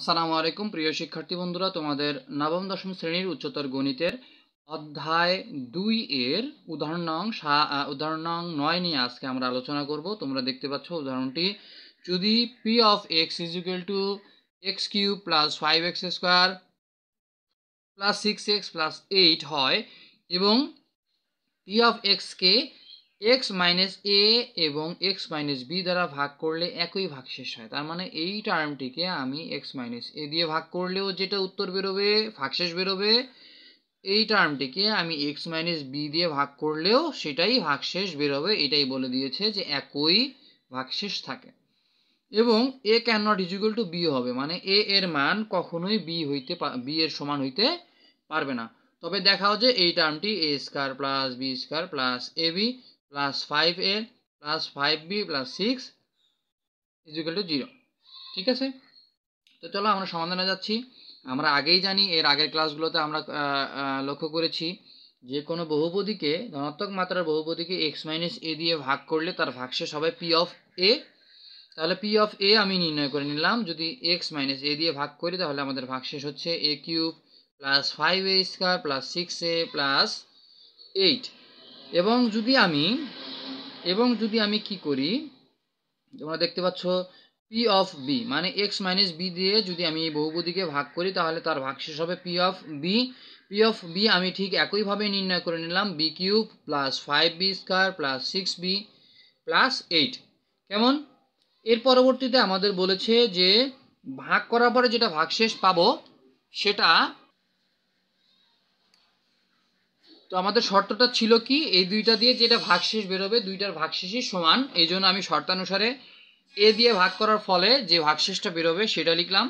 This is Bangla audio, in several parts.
আসসালামু আলাইকুম প্রিয় শিক্ষার্থী বন্ধুরা তোমাদের নবম দশম শ্রেণীর উচ্চতর গণিতের অধ্যায় দুই এর উদাহরণ নং উদাহরণ নং নয় নিয়ে আজকে আমরা আলোচনা করব তোমরা দেখতে পাচ্ছ উদাহরণটি যদি P of X equal to X cube plus five X square plus six X plus eight হয় এবং পি অফ এক্সকে এক্স মাইনাস এ এবং এক্স মাইনাস বি দ্বারা ভাগ করলে একই ভাগশেষ হয় তার মানে এই টার্মটিকে আমি এক্স মাইনাস এ দিয়ে ভাগ করলেও যেটা উত্তর বেরোবে ভাগশেষ বেরোবে এই টার্মটিকে আমি এক্স মাইনাস বি দিয়ে ভাগ করলেও সেটাই ভাগশেষ বেরোবে এটাই বলে দিয়েছে যে একই ভাগশেষ থাকে এবং A can not equal to B হবে মানে এ এর মান কখনোই বি হইতে বি এর সমান হইতে পারবে না তবে দেখাও যে এই টার্মটি A square plus B square plus A B plus five A plus five B plus six equal to zero ঠিক আছে তো চলো আমরা সমাধানে যাচ্ছি আমরা আগেই জানি এর আগের ক্লাসগুলোতে আমরা লক্ষ্য করেছি যে কোনো বহুপদীকে ধনাত্মক মাত্রার বহুপদীকে এক্স মাইনাস এ দিয়ে ভাগ করলে তার ভাগশেষ হবে পি অফ এ তাহলে পি অফ এ আমি নির্ণয় করে নিলাম যদি এক্স মাইনাস এ দিয়ে ভাগ করি তাহলে আমাদের ভাগশেষ হচ্ছে A cube plus five A square plus six A plus eight এবং যদি আমি এবং যদি আমি কি করি তোমরা দেখতে পাচ্ছ পি অফ বি মানে এক্স মাইনাস বি দিয়ে যদি আমি এই বহুপদীকে ভাগ করি তাহলে তার ভাগশেষ হবে P of B P of B আমি ঠিক একইভাবে নির্ণয় করে নিলাম B cube plus five B square plus six B plus eight কেমন এর পরবর্তীতে আমাদের বলেছে যে ভাগ করার পরে যেটা ভাগশেষ পাবো সেটা তো আমাদের শর্তটা ছিল কি এই দুইটা দিয়ে যেটা ভাগশেষ বেরোবে দুইটার ভাগশেষই সমান এই জন্য আমি শর্তানুসারে এ দিয়ে ভাগ করার ফলে যে ভাগশেষটা বেরোবে সেটা লিখলাম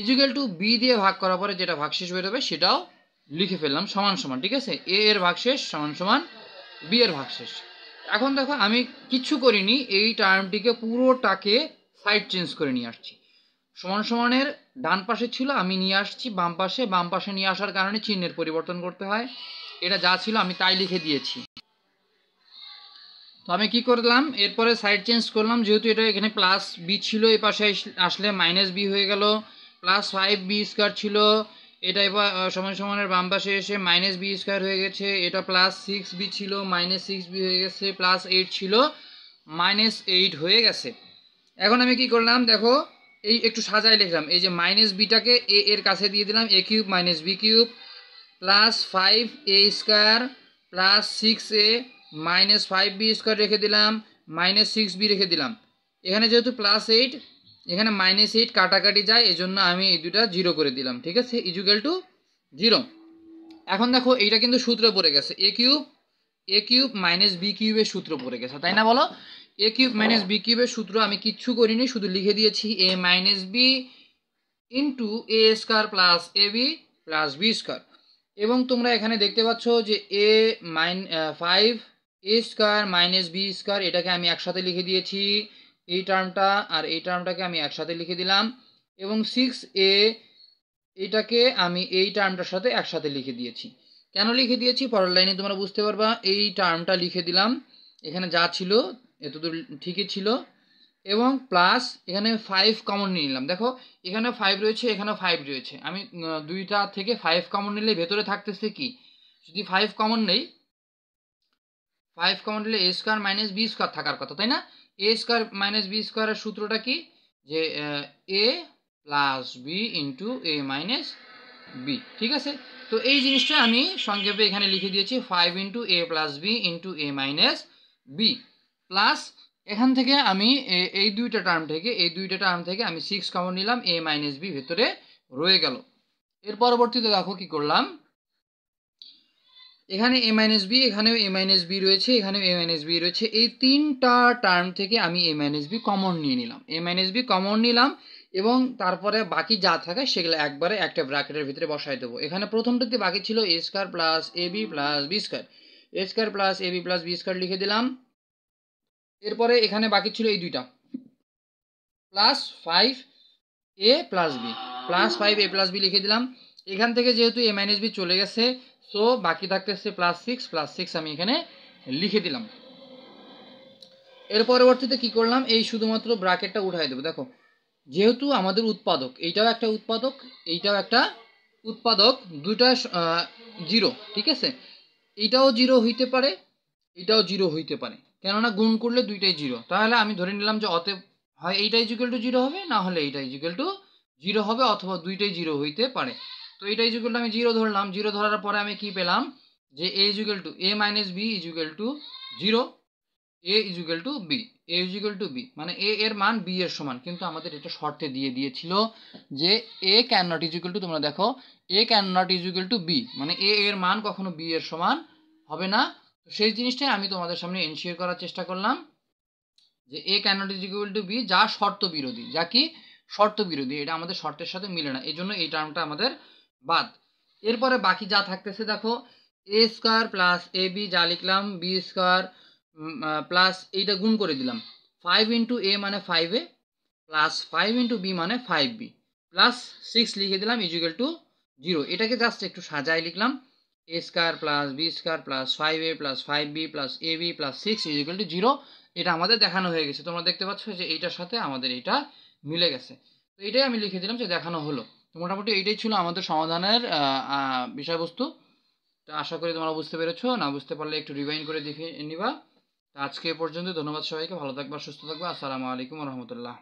ইজুগেল টু বি দিয়ে ভাগ করার পরে যেটা ভাগশেষ বেরোবে সেটাও লিখে ফেললাম সমান সমান ঠিক আছে এ এর ভাগশেষ সমান সমান বি এর ভাগশেষ এখন দেখো আমি কিচ্ছু করিনি এই টার্মটিকে পুরোটাকে সাইড চেঞ্জ করে নিয়ে আসছি সমান সমানের ডান পাশে ছিল আমি নিয়ে আসছি বাম পাশে বাম পাশে নিয়ে আসার কারণে চিহ্নের পরিবর্তন করতে হয় এটা যা ছিল আমি তাই লিখে দিয়েছি তো আমি কি করলাম এরপরে সাইড চেঞ্জ করলাম যেহেতু এটা এখানে প্লাস বি ছিল এই পাশে আসলে মাইনাস বি হয়ে গেল প্লাস ফাইভ বি স্কোয়ার ছিল এটা এবার সমান সমানের বাম পাশে এসে মাইনাস বি স্কোয়ার হয়ে গেছে এটা প্লাস সিক্স বি ছিল মাইনাস সিক্স বি হয়ে গেছে প্লাস এইট ছিল মাইনাস এইট হয়ে গেছে এখন আমি কি করলাম দেখো এই একটু সাজায় লিখলাম এই যে মাইনাস বিটাকে এ এর কাছে দিয়ে দিলাম A cube minus B cube plus five A square plus six A minus five B square রেখে দিলাম মাইনাস সিক্স বি রেখে দিলাম এখানে যেহেতু প্লাস এইট এখানে মাইনাস এইট কাটাকাটি যায় এজন্য আমি এই দুটা জিরো করে দিলাম ঠিক আছে ইজুকাল টু জিরো এখন দেখো এইটা কিন্তু সূত্র পড়ে গেছে A cube A cube minus B কিউবের সূত্র পড়ে গেছে তাই না বলো এ কিউব মাইনাস বি কিউবের সূত্র আমি কিচ্ছু করিনি শুধু লিখে দিয়েছি A minus B into A square plus A B plus B square এবং তোমরা এখানে দেখতে পাচ্ছ যে A minus five A square minus B square এটাকে আমি একসাথে লিখে দিয়েছি এই টার্মটা আর এই টার্মটাকে আমি একসাথে লিখে দিলাম এবং সিক্স এ এটাকে আমি এই টার্মটার সাথে একসাথে লিখে দিয়েছি কেন লিখে দিয়েছি পরের লাইনে তোমরা বুঝতে পারবা এই টার্মটা লিখে দিলাম এখানে যা ছিল এতদূর ঠিকই ছিল এবং প্লাস এখানে ফাইভ কমন নিয়ে নিলাম দেখো এখানে ফাইভ রয়েছে এখানে ফাইভ রয়েছে আমি দুইটা থেকে ফাইভ কমন নিলে ভেতরে থাকতেছে কি যদি ফাইভ কমন নেই ফাইভ কমন নিলে A square minus B square থাকার কথা তাই না এ স্কোয়ার মাইনাস বি স্কোয়ারের সূত্রটা কি যে A plus B into A minus B ঠিক আছে তো এই জিনিসটা আমি সংক্ষেপে এখানে লিখে দিয়েছি five into A plus B into A minus B plus এখান থেকে আমি এই দুইটা টার্ম থেকে এই দুইটা টার্ম থেকে আমি সিক্স কমন নিলাম এ মাইনাস বি ভেতরে রয়ে গেল এর পরবর্তীতে দেখো কি করলাম এখানে এ মাইনাস বি এখানেও এ মাইনাস বি রয়েছে এখানেও এ মাইনাস বি রয়েছে এই তিনটা টার্ম থেকে আমি এ মাইনাস বি কমন নিয়ে নিলাম এ মাইনাস বি কমন নিলাম এবং তারপরে বাকি যা থাকে সেগুলো একবারে একটা ব্র্যাকেটের ভিতরে বসাই দেবো এখানে প্রথমটাতে বাকি ছিল A square plus A B plus B square A square plus A B plus B square লিখে দিলাম এরপরে এখানে বাকি ছিল এই দুইটা plus five A plus B plus five A plus B লিখে দিলাম এখান থেকে যেহেতু এ মাইনাস বি চলে গেছে সো বাকি থাকতেছে প্লাস সিক্স প্লাস সিক্স আমি এখানে লিখে দিলাম এর পরবর্তীতে কি করলাম এই শুধুমাত্র ব্রাকেটটা উঠাই দেবো দেখো যেহেতু আমাদের উৎপাদক এইটাও একটা উৎপাদক এইটাও একটা উৎপাদক দুইটা জিরো ঠিক আছে এইটাও জিরো হইতে পারে এটাও জিরো হইতে পারে কেননা গুণ করলে দুইটাই জিরো তাহলে আমি ধরে নিলাম যে অতএব হয় এইটাই ইজুকাল টু জিরো হবে না হলে এইটাই ইজুকাল টু জিরো হবে অথবা দুইটাই জিরো হইতে পারে তো এইটাই ইজুকাল টু আমি জিরো ধরলাম জিরো ধরার পরে আমি কি পেলাম যে A equal to A minus B equal to zero A equal to B A equal to B মানে এ এর মান বি এর সমান কিন্তু আমাদের এটা শর্তে দিয়ে দিয়েছিল যে A can not equal to তোমরা দেখো A can not equal to B মানে এ এর মান কখনো বি এর সমান হবে না তো সেই জিনিসটাই আমি তোমাদের সামনে এনশিওর করার চেষ্টা করলাম যে A cannot is equal to B যা শর্ত বিরোধী যা কি শর্ত বিরোধী এটা আমাদের শর্তের সাথে মিলে না এই জন্য এই টার্মটা আমাদের বাদ এরপরে বাকি যা থাকতেছে দেখো A square plus A B যা লিখলাম বি স্কোয়ার প্লাস এইটা গুণ করে দিলাম ফাইভ ইন্টু এ মানে five A plus five into B মানে ফাইভ বি প্লাস সিক্স লিখে দিলাম ইজুকাল টু জিরো এটাকে জাস্ট একটু সাজায় লিখলাম a square plus B square plus five A plus five B plus A B plus six is zero এটা আমাদের দেখানো হয়ে গেছে তোমরা দেখতে পাচ্ছ যে এইটার সাথে আমাদের এটা মিলে গেছে তো এটাই আমি লিখে দিলাম যে দেখানো হলো তো মোটামুটি এইটাই ছিল আমাদের সমাধানের বিষয়বস্তু তো আশা করি তোমরা বুঝতে পেরেছো না বুঝতে পারলে একটু রিভাইন করে দেখে নিবা আজকে পর্যন্ত ধন্যবাদ সবাইকে ভালো থাকবা সুস্থ থাকবা আসসালামু আলাইকুম রহমতুল্লাহ